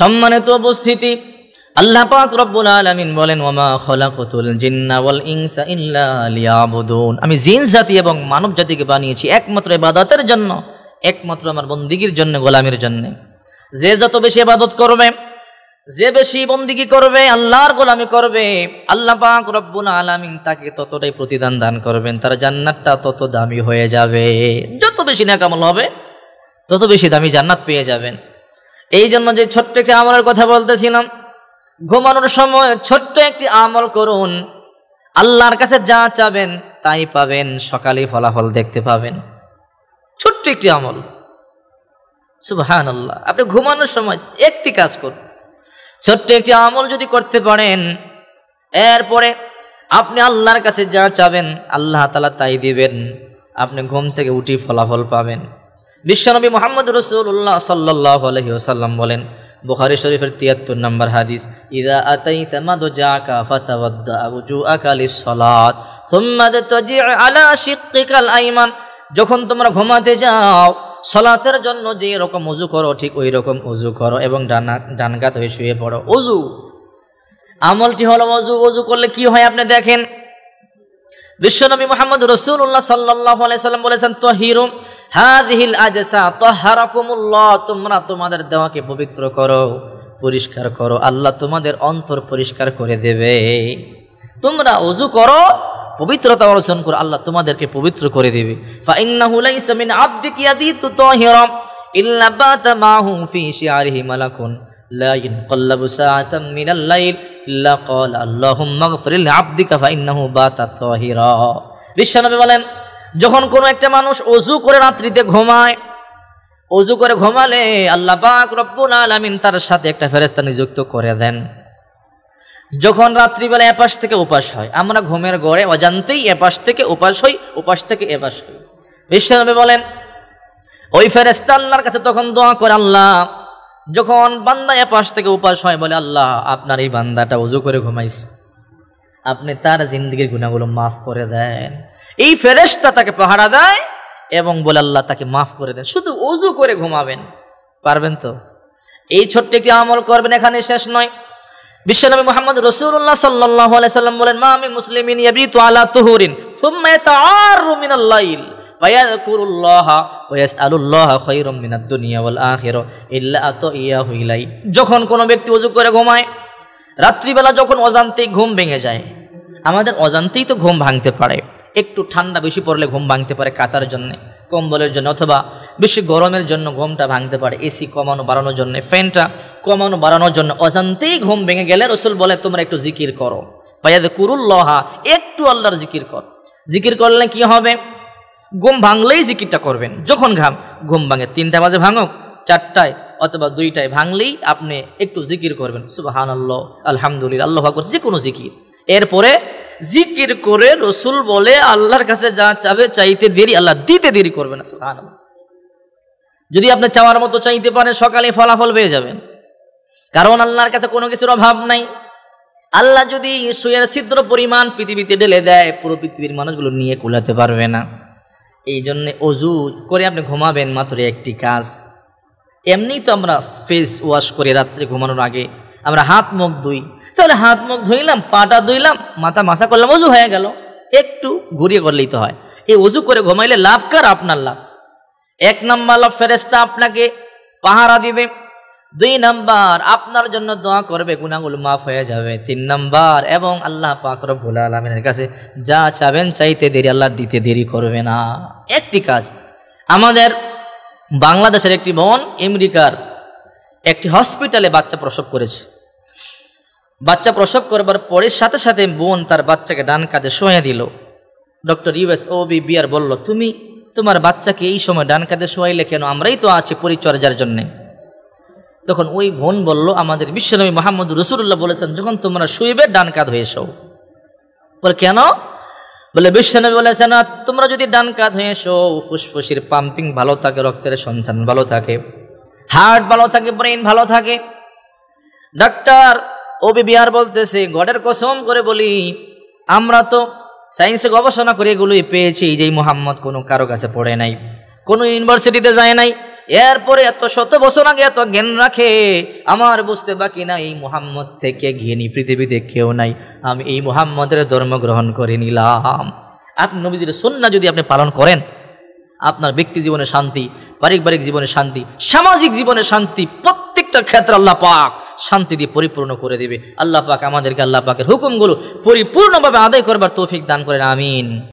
সম্মানিত উপস্থিতি আল্লাহ পাক রব্বুল আলামিন বলেন ওমা খলাকতুল জিন্না ওয়াল ইনসা ইল্লা লিয়াবুদুন আমি জিন জাতি এবং মানব জাতিকে বানিয়েছি একমাত্র ইবাদতের জন্য একমাত্র আমার বন্দিগির জন্য গোলামির জন্য যে যত বেশি ইবাদত করবে যে বেশি বন্দিগি করবে আল্লাহর গোলামি করবে আল্লাহ পাক রব্বুল আলামিন তাকে ততটাই প্রতিদান দান করবেন তার জান্নাতটা তত দামি হয়ে যাবে যত বেশি নাকামল হবে তত বেশি দামি জান্নাত পেয়ে যাবেন এই জন্য যে ছোট্ট একটি আমলের কথা বলতেছিলাম ঘুমানোর সময় ছোট্ট একটি আমল করুন আল্লাহর কাছে যা চাবেন তাই পাবেন সকালে ফলাফল দেখতে পাবেন ছোট্ট একটি আমল সুবহান আল্লাহ আপনি ঘুমানোর সময় একটি কাজ করুন ছোট্ট একটি আমল যদি করতে পারেন এরপরে আপনি আল্লাহর কাছে যা চাবেন আল্লাহ তালা তাই দিবেন আপনি ঘুম থেকে উঠি ফলাফল পাবেন বিশ্বনবী মোহাম্মদ রসুল্লাহ সাল্লাহ আলহিউসাল্লাম বলেন বুখারি শরীফের তিয়াত্তর নম্বর হাদিস ইদা আতাই তামাদু জাকা ফাতাওয়াদ্দা উজুআকা লিসসালাত সুম্মা আলা শিক্কিকাল আইমান যখন তোমরা ঘুমাতে যাও সলাতের জন্য যে রকম উজু করো ঠিক ওই রকম উজু করো এবং ডানা ডানগাত হয়ে শুয়ে পড়ো উজু আমলটি হলো অজু অজু করলে কি হয় আপনি দেখেন বিশ্বনবী মোহাম্মদ রসুল্লাহ সাল্লাহ আলাইসাল্লাম বলেছেন তো হিরুম হাদিহিল আজসা তহারাকুমুল্লাহ তোমরা তোমাদের দেওয়াকে পবিত্র করো পরিষ্কার করো আল্লাহ তোমাদের অন্তর পরিষ্কার করে দেবে তোমরা অজু করো পবিত্রতা অর্জন করো আল্লাহ তোমাদেরকে পবিত্র করে দেবে বিশ্বনবী বলেন যখন কোনো একটা মানুষ অজু করে রাত্রিতে ঘুমায় অজু করে ঘুমালে আল্লাহ পাক রব্বুল আলমিন তার সাথে একটা ফেরেস্তা নিযুক্ত করে দেন যখন রাত্রিবেলা এপাশ থেকে উপাস হয় আমরা ঘুমের গড়ে অজান্তেই এপাশ থেকে উপাস হই উপাস থেকে এপাশ হই বিশ্বনবী বলেন ওই ফেরেস্তা আল্লাহর কাছে তখন দোয়া করে আল্লাহ যখন বান্দা এপাশ থেকে উপাস হয় বলে আল্লাহ আপনার এই বান্দাটা অজু করে ঘুমাইছে আপনি তার জিন্দগির গুণাগুলো মাফ করে দেন এই ফেরেস্তা তাকে পাহারা দেয় এবং বলে আল্লাহ তাকে মাফ করে দেন শুধু অজু করে ঘুমাবেন পারবেন তো এই ছোট্ট একটি আমল করবেন এখানে শেষ নয় বিশ্বনবী মোহাম্মদ রসুল্লাহ সাল্লাহ সাল্লাম বলেন মা আমি মুসলিমিন ইয়াবি তো আলা তুহুরিন সুম্মা তাআরু মিনাল লাইল ওয়ায়াকুরুল্লাহ ওয়াসআলুল্লাহ খায়রুম মিনাদ দুনিয়া ওয়াল আখিরা ইল্লা আতাইয়াহু ইলাই যখন কোনো ব্যক্তি ওযু করে ঘুমায় রাত্রিবেলা যখন অজান্তেই ঘুম ভেঙে যায় আমাদের অজান্তেই তো ঘুম ভাঙতে পারে একটু ঠান্ডা বেশি পড়লে ঘুম ভাঙতে পারে কাতার জন্য কম্বলের জন্য অথবা বেশি গরমের জন্য ঘুমটা ভাঙতে পারে এসি কমানো বাড়ানোর জন্য ফ্যানটা কমানো বাড়ানোর জন্য অজান্তেই ঘুম ভেঙে গেলে রসুল বলে তোমরা একটু জিকির করো কুরুল কুরুল্লহা একটু আল্লাহর জিকির কর জিকির করলে কি হবে ঘুম ভাঙলেই জিকিরটা করবেন যখন ঘাম ঘুম ভাঙে তিনটা বাজে ভাঙো চারটায় অথবা দুইটাই ভাঙলেই আপনি একটু জিকির করবেন সুবাহান আল্লাহ আলহামদুলিল্লাহ আল্লাহ করছে যে কোনো জিকির এরপরে জিকির করে রসুল বলে আল্লাহর কাছে যা চাবে চাইতে দেরি আল্লাহ দিতে দেরি করবে না সুবাহান যদি আপনি চাওয়ার মতো চাইতে পারেন সকালে ফলাফল পেয়ে যাবেন কারণ আল্লাহর কাছে কোনো কিছুর অভাব নাই আল্লাহ যদি সুয়ের ছিদ্র পরিমাণ পৃথিবীতে ঢেলে দেয় পুরো পৃথিবীর মানুষগুলো নিয়ে কুলাতে পারবে না এই জন্যে অজু করে আপনি ঘুমাবেন মাত্র একটি কাজ এমনি তো আমরা ফেস ওয়াশ করে রাত্রে ঘুমানোর আগে আমরা হাত মুখ ধুই তাহলে হাত মুখ ধুইলাম পাটা ধুইলাম মাথা মাসা করলাম অজু হয়ে গেল একটু ঘুরিয়ে করলেই তো হয় এই অজু করে ঘুমাইলে লাভ কার আপনার লাভ এক নম্বর লাভ ফেরেস্তা আপনাকে পাহারা দিবে দুই নাম্বার আপনার জন্য দোয়া করবে গুণাগুলো মাফ হয়ে যাবে তিন নাম্বার এবং আল্লাহ পাকর রব্বুল আলমিনের কাছে যা চাবেন চাইতে দেরি আল্লাহ দিতে দেরি করবে না একটি কাজ আমাদের বাংলাদেশের একটি বোন আমেরিকার একটি হসপিটালে বাচ্চা প্রসব করেছে বাচ্চা প্রসব করবার পরে সাথে সাথে বোন তার বাচ্চাকে ডান কাঁধে শোয়া দিল ডক্টর ইউএস ও বি বিয়ার বলল তুমি তোমার বাচ্চাকে এই সময় ডান কাঁধে শোয়াইলে কেন আমরাই তো আছি পরিচর্যার জন্যে তখন ওই বোন বলল আমাদের বিশ্বনবী মোহাম্মদ রসুল্লাহ বলেছেন যখন তোমরা শুয়েবে ডান কাঁধ হয়ে শো বলে কেন বলে বিশ্বনবী বলেছেন তোমরা যদি ডান কাত হয়ে এসো ফুসফুসির পাম্পিং ভালো থাকে রক্তের সন্তান ভালো থাকে হার্ট ভালো থাকে ব্রেন ভালো থাকে ডাক্তার ওবি বিহার বলতেছে গডের কসম করে বলি আমরা তো সায়েন্সে গবেষণা করে এগুলোই পেয়েছি যেই মোহাম্মদ কোনো কারো কাছে পড়ে নাই কোনো ইউনিভার্সিটিতে যায় নাই এরপরে এত শত বছর আগে এত জ্ঞান রাখে আমার বুঝতে বাকি না এই মোহাম্মদ থেকে ঘেনি পৃথিবীতে কেউ নাই আমি এই মোহাম্মদের ধর্ম গ্রহণ করে নিলাম আপনি নবীদের সন্না যদি আপনি পালন করেন আপনার ব্যক্তি জীবনে শান্তি পারিবারিক জীবনে শান্তি সামাজিক জীবনে শান্তি প্রত্যেকটা ক্ষেত্রে আল্লাহ পাক শান্তি দিয়ে পরিপূর্ণ করে দেবে আল্লাহ পাক আমাদেরকে আল্লাহ পাকের হুকুমগুলো পরিপূর্ণভাবে আদায় করবার তৌফিক দান করেন আমিন